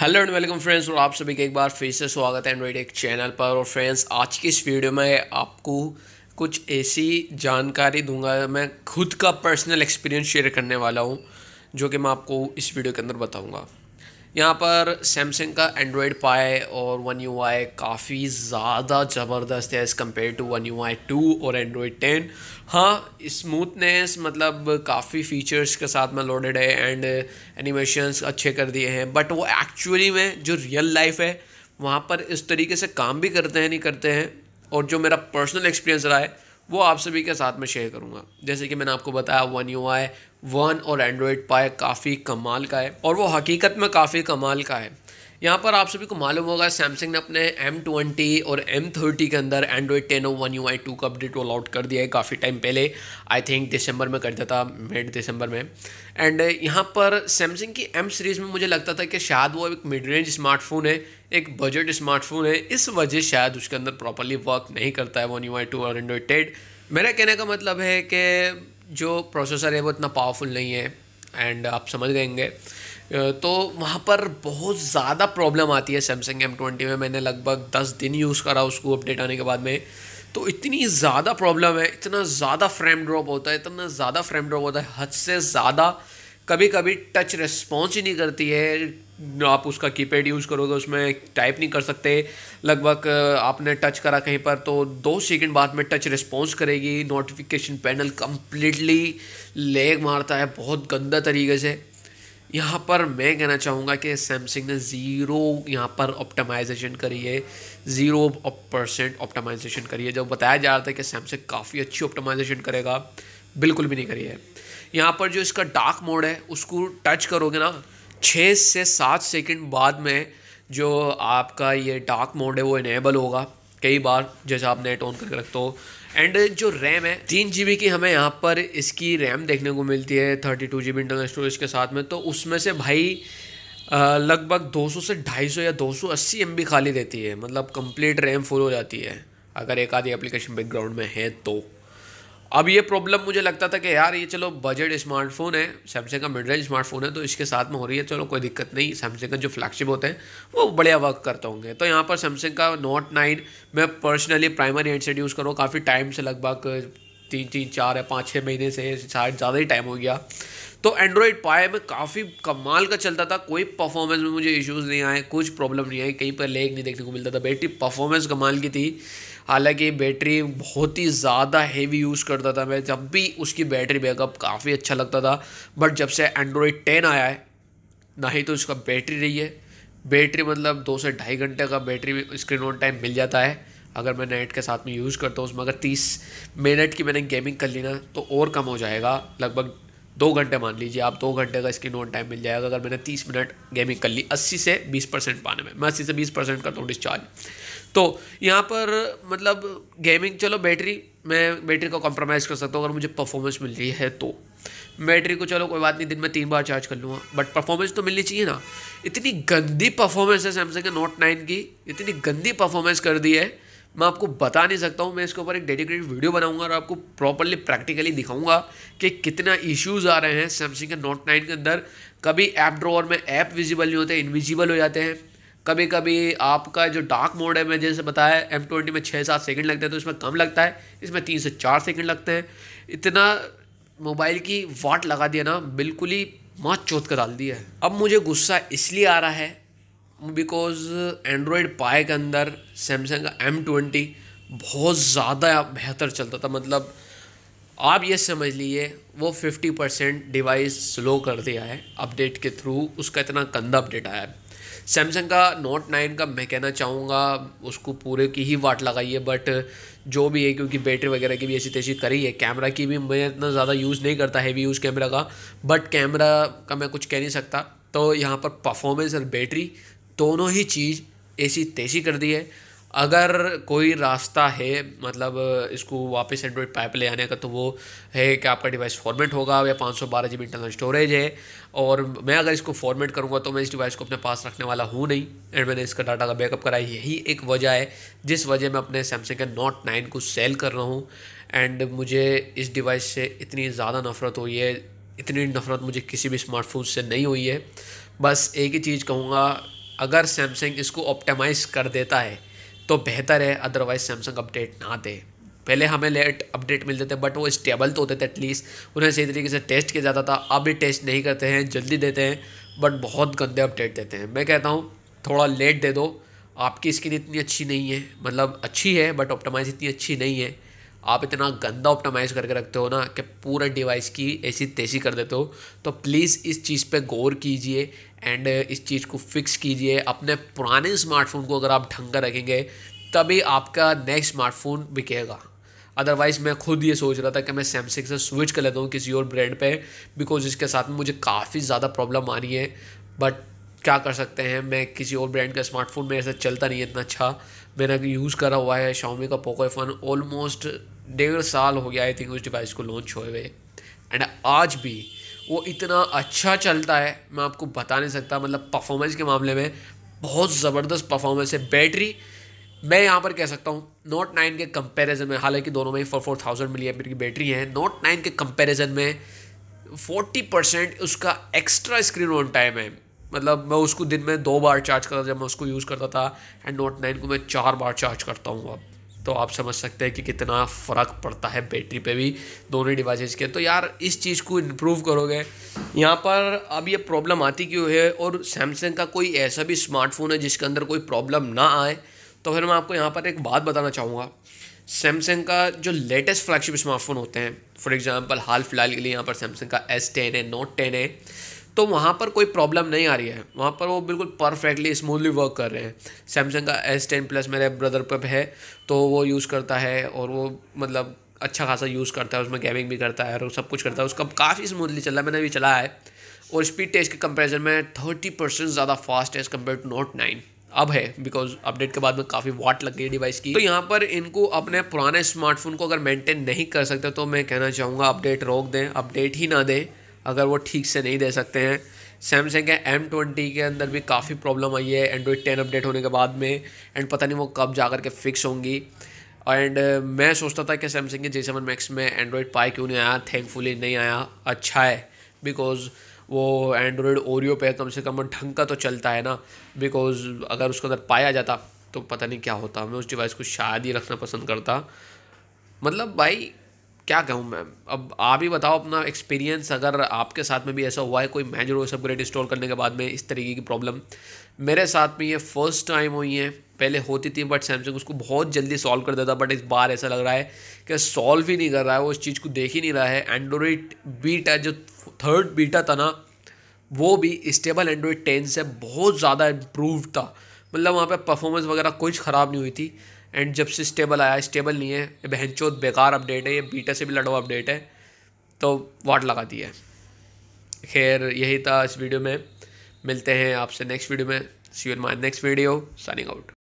hello and welcome friends और आप सभी के एक बार फिर से स्वागत है एंड्रॉइड एक चैनल पर और फ्रेंड्स आज की इस वीडियो में आपको कुछ ऐसी जानकारी दूंगा मैं खुद का पर्सनल एक्सपीरियंस शेयर करने वाला हूं जो कि मैं आपको इस वीडियो के अंदर बताऊंगा यहाँ पर सैमसंग का एंड्रॉयड पाए और वन यू आई काफ़ी ज़्यादा ज़बरदस्त है as compare to one UI two टू और एंड्रॉयड टेन हाँ स्मूथनेस मतलब काफ़ी फीचर्स के साथ में लोडेड है एंड एनिमेशंस अच्छे कर दिए हैं बट वो एक्चुअली में जो रियल लाइफ है वहाँ पर इस तरीके से काम भी करते हैं नहीं करते हैं और जो मेरा पर्सनल एक्सपीरियंस रहा है वो आप सभी के साथ में शेयर करूँगा जैसे कि मैंने आपको बताया वन यू आई वन और एंड्रॉयड पाए काफ़ी कमाल का है और वो हकीकत में काफ़ी कमाल का है यहाँ पर आप सभी को मालूम होगा सैमसंग ने अपने M20 और M30 के अंदर एंड्रॉयड टेन ओ वन यू आई टू का अपडेट रोल आउट कर दिया है काफ़ी टाइम पहले आई थिंक दिसंबर में कर दिया था मिड दिसंबर में एंड यहाँ पर सैमसंग की M सीरीज़ में मुझे लगता था कि शायद वो एक मिड रेंज स्मार्टफोन है एक बजट स्मार्टफोन है इस वजह शायद उसके अंदर प्रॉपरली वर्क नहीं करता है वन यू आई टू और एंड्रॉयड टेड मेरा कहने का मतलब है कि जो प्रोसेसर है वो इतना पावरफुल नहीं है एंड आप समझ गएंगे तो वहाँ पर बहुत ज़्यादा प्रॉब्लम आती है सैमसंग एम ट्वेंटी में मैंने लगभग दस दिन यूज़ करा उसको अपडेट आने के बाद में तो इतनी ज़्यादा प्रॉब्लम है इतना ज़्यादा फ्रेम ड्रॉप होता है इतना ज़्यादा फ्रेम ड्रॉप होता है हद से ज़्यादा कभी कभी टच रिस्पॉन्स ही नहीं करती है आप उसका कीपैड यूज़ करोगे उसमें टाइप नहीं कर सकते लगभग आपने टच करा कहीं पर तो दो सेकंड बाद में टच रिस्पॉन्स करेगी नोटिफिकेशन पैनल कम्प्लीटली लेग मारता है बहुत गंदा तरीके से यहाँ पर मैं कहना चाहूँगा कि सैमसंग ने ज़ीरो यहाँ पर ऑप्टमाइजेशन करी है ज़ीरो परसेंट ऑप्टमाइजेशन करी है जब बताया जा रहा था कि सैमसंग काफ़ी अच्छी ऑप्टमाइजेशन करेगा बिल्कुल भी नहीं करी है यहाँ पर जो इसका डार्क मोड है उसको टच करोगे ना छः से सात सेकंड बाद में जो आपका ये डार्क मोड है वो इनेबल होगा कई बार जैसे आप नेट ऑन करके रखते हो एंड जो रैम है तीन जी की हमें यहाँ पर इसकी रैम देखने को मिलती है thirty two G internal storage के साथ में तो उसमें से भाई लगभग 200 से 250 या 280 सौ खाली देती है मतलब कंप्लीट रैम फुल हो जाती है अगर एक आधी एप्लीकेशन बैकग्राउंड में है तो अब ये प्रॉब्लम मुझे लगता था कि यार ये चलो बजट स्मार्टफोन है सैमसंग का मिड रेंज स्मार्टफोन है तो इसके साथ में हो रही है चलो कोई दिक्कत नहीं सैमसंग का जो फ्लैगशिप होते हैं वो बढ़िया वर्क करते होंगे तो यहाँ पर सैमसंग का नोट नाइन मैं पर्सनली प्राइमरी हेडसेट यूज़ करूँ काफ़ी टाइम से लगभग तीन तीन चार या पाँच छः महीने से शायद ज़्यादा ही टाइम हो गया तो एंड्रॉयड पाए में काफ़ी कमाल का चलता था कोई परफॉर्मेंस में मुझे इश्यूज नहीं आए कुछ प्रॉब्लम नहीं आई कहीं पर लेग नहीं देखने को मिलता था बैटरी परफॉर्मेंस कमाल की थी हालांकि बैटरी बहुत ही ज़्यादा हेवी यूज़ करता था मैं जब भी उसकी बैटरी बैकअप काफ़ी अच्छा लगता था बट जब से एंड्रॉयड टेन आया है ना ही तो इसका बैटरी रही है बैटरी मतलब दो से ढाई घंटे का बैटरी स्क्रीन ऑन टाइम मिल जाता है अगर मैं नेट के साथ में यूज़ करता हूँ उसमें अगर तीस मिनट की मैंने गेमिंग कर ली ना तो और कम हो जाएगा लगभग दो घंटे मान लीजिए आप दो घंटे का स्क्रीन ऑन टाइम मिल जाएगा अगर मैंने तीस मिनट गेमिंग कर ली अस्सी से बीस परसेंट पाने में मैं अस्सी से बीस परसेंट करता हूँ डिस्चार्ज तो यहाँ पर मतलब गेमिंग चलो बैटरी मैं बैटरी का कॉम्प्रोमाइज़ कर सकता हूँ अगर मुझे परफॉर्मेंस मिल रही है तो बैटरी को चलो कोई बात नहीं दिन में तीन बार चार्ज कर लूँगा बट परफॉर्मेंस तो मिलनी चाहिए ना इतनी गंदी परफॉर्मेंस है सैमसंग के नोट नाइन की इतनी गंदी परफॉर्मेंस कर दी है मैं आपको बता नहीं सकता हूँ मैं इसके ऊपर एक डेडिकेटेड वीडियो बनाऊंगा और आपको प्रॉपरली प्रैक्टिकली दिखाऊंगा कि कितना इश्यूज आ रहे हैं सैमसंग के नोट नाइन के अंदर कभी ऐप ड्रॉवर में ऐप विजिबल नहीं होते इनविजिबल हो जाते हैं कभी कभी आपका जो डार्क मोड है मैं जैसे बताया एम ट्वेंटी में छः सात सेकंड लगते हैं तो इसमें कम लगता है इसमें तीन से चार सेकंड लगते हैं इतना मोबाइल की वाट लगा दिया ना बिल्कुल ही माँ चोत कर डाल दिया है अब मुझे गुस्सा इसलिए आ रहा है बिकॉज एंड्रॉयड पाए के अंदर सैमसंग का एम ट्वेंटी बहुत ज़्यादा बेहतर चलता था मतलब आप ये समझ लीजिए वो फिफ्टी परसेंट डिवाइस स्लो कर दिया है अपडेट के थ्रू उसका इतना गंदा अपडेट आया है सैमसंग का नोट नाइन का मैं कहना चाहूँगा उसको पूरे की ही वाट लगाई है बट जो भी है क्योंकि बैटरी वगैरह की भी ऐसी तैसी करी है कैमरा की भी मैं इतना ज़्यादा यूज़ नहीं करता हैवी यूज़ कैमरा का बट कैमरा का मैं कुछ कह नहीं सकता तो यहाँ पर परफॉर्मेंस और बैटरी दोनों ही चीज़ ऐसी तैसी कर दी है अगर कोई रास्ता है मतलब इसको वापस एंड्रॉयड पाइप ले आने का तो वो है कि आपका डिवाइस फॉर्मेट होगा या पाँच सौ बारह जी बी इंटरनल स्टोरेज है और मैं अगर इसको फॉर्मेट करूँगा तो मैं इस डिवाइस को अपने पास रखने वाला हूँ नहीं एंड मैंने इसका डाटा का बैकअप कराया यही एक वजह है जिस वजह मैं अपने सैमसंग के नोट नाइन को सेल कर रहा हूँ एंड मुझे इस डिवाइस से इतनी ज़्यादा नफ़रत हुई है इतनी नफ़रत मुझे किसी भी स्मार्टफोन से नहीं हुई है बस एक ही चीज़ कहूँगा अगर सैमसंग इसको ऑप्टिमाइज़ कर देता है तो बेहतर है अदरवाइज सैमसंग अपडेट ना दे पहले हमें लेट अपडेट मिलते थे बट वो स्टेबल तो होते थे एटलीस्ट उन्हें सही तरीके से टेस्ट किया जाता था अभी भी टेस्ट नहीं करते हैं जल्दी देते हैं बट बहुत गंदे अपडेट देते हैं मैं कहता हूँ थोड़ा लेट दे दो आपकी स्किन इतनी अच्छी नहीं है मतलब अच्छी है बट ऑप्टोमाइज इतनी अच्छी नहीं है आप इतना गंदा ऑप्टमाइज़ करके रखते हो ना कि पूरे डिवाइस की ऐसी तैसी कर देते हो तो प्लीज़ इस चीज़ पे गौर कीजिए एंड इस चीज़ को फिक्स कीजिए अपने पुराने स्मार्टफोन को अगर आप ढंग कर रखेंगे तभी आपका नेक्स्ट स्मार्टफोन बिकेगा अदरवाइज़ मैं खुद ये सोच रहा था कि मैं सैमसंग से स्विच कर लेता हूँ किसी और ब्रांड पे बिकॉज इसके साथ में मुझे काफ़ी ज़्यादा प्रॉब्लम आ रही है बट क्या कर सकते हैं मैं किसी और ब्रांड का स्मार्टफोन मेरे साथ चलता नहीं है इतना अच्छा मैंने यूज़ करा हुआ है शॉमी का पोको फ़न ऑलमोस्ट डेढ़ साल हो गया आई थिंक उस डिवाइस को लॉन्च हुए हुए एंड आज भी वो इतना अच्छा चलता है मैं आपको बता नहीं सकता मतलब परफॉर्मेंस के मामले में बहुत ज़बरदस्त परफॉर्मेंस है बैटरी मैं यहाँ पर कह सकता हूँ नोट नाइन के कंपैरिजन में हालांकि दोनों में ही four four thousand milliamp की बैटरी है नोट नाइन के कंपैरिजन में फोर्टी परसेंट उसका एक्स्ट्रा स्क्रीन ऑन टाइम है मतलब मैं उसको दिन में दो बार चार्ज करता जब मैं उसको यूज़ करता था एंड नोट नाइन को मैं चार बार चार्ज करता हूँ अब तो आप समझ सकते हैं कि कितना फ़र्क पड़ता है बैटरी पे भी दोनों डिवाइसेज के तो यार इस चीज़ को इम्प्रूव करोगे यहाँ पर अब ये प्रॉब्लम आती क्यों है और सैमसंग का कोई ऐसा भी स्मार्टफोन है जिसके अंदर कोई प्रॉब्लम ना आए तो फिर मैं आपको यहाँ पर एक बात बताना चाहूँगा सैमसंग का जो लेटेस्ट फ्लैगशिप स्मार्टफोन होते हैं फॉर एग्ज़ाम्पल हाल फिलहाल के लिए यहाँ पर सैमसंग का एस टेन है नोट टेन है तो वहाँ पर कोई प्रॉब्लम नहीं आ रही है वहाँ पर वो बिल्कुल परफेक्टली स्मूथली वर्क कर रहे हैं सैमसंग का एस टेन प्लस मेरे ब्रदर पर है तो वो यूज़ करता है और वो मतलब अच्छा खासा यूज़ करता है उसमें गेमिंग भी करता है और सब कुछ करता है उसका काफ़ी स्मूथली चल रहा है मैंने भी चलाया है और स्पीड टेस्ट के कंपेरिजन में थर्टी परसेंट ज़्यादा फास्ट है as compare to note nine अब है बिकॉज अपडेट के बाद में काफ़ी वाट लग गई डिवाइस की तो यहाँ पर इनको अपने पुराने स्मार्टफोन को अगर मेंटेन नहीं कर सकते तो मैं कहना चाहूँगा अपडेट रोक दें अपडेट ही ना दें अगर वो ठीक से नहीं दे सकते हैं सैमसंग के एम ट्वेंटी के अंदर भी काफ़ी प्रॉब्लम आई है एंड्रॉयड टेन अपडेट होने के बाद में एंड पता नहीं वो कब जा कर के फिक्स होंगी एंड uh, मैं सोचता था कि सैमसंग के जे सेवन मैक्स में एंड्रॉयड पाई क्यों नहीं आया थैंकफुली नहीं आया अच्छा है बिकॉज वो एंड्रॉयड ओरियो पे कम से कम ढंग का तो चलता है ना बिकॉज अगर उसके अंदर पाया जाता तो पता नहीं क्या होता मैं उस डिवाइस को शायद ही रखना पसंद करता मतलब भाई क्या कहूँ मैम अब आप ही बताओ अपना एक्सपीरियंस अगर आपके साथ में भी ऐसा हुआ है कोई मैजर ओ अपग्रेड इंस्टॉल करने के बाद में इस तरीके की प्रॉब्लम मेरे साथ में ये फर्स्ट टाइम हुई है पहले होती थी बट सैमसंग उसको बहुत जल्दी सॉल्व कर देता बट इस बार ऐसा लग रहा है कि सॉल्व ही नहीं कर रहा है वो इस चीज़ को देख ही नहीं रहा है एंड्रॉयड बीटा जो थर्ड बीटा था ना वो भी स्टेबल एंड्रॉयड टेन से बहुत ज़्यादा इम्प्रूव था मतलब वहाँ पे परफॉर्मेंस वगैरह कुछ ख़राब नहीं हुई थी एंड जब से स्टेबल आया स्टेबल नहीं है बहनचोद बेकार अपडेट है ये बीटा से भी लड़ो अपडेट है तो वाट लगा दिया है खैर यही था इस वीडियो में मिलते हैं आपसे नेक्स्ट वीडियो में see you in my next video signing out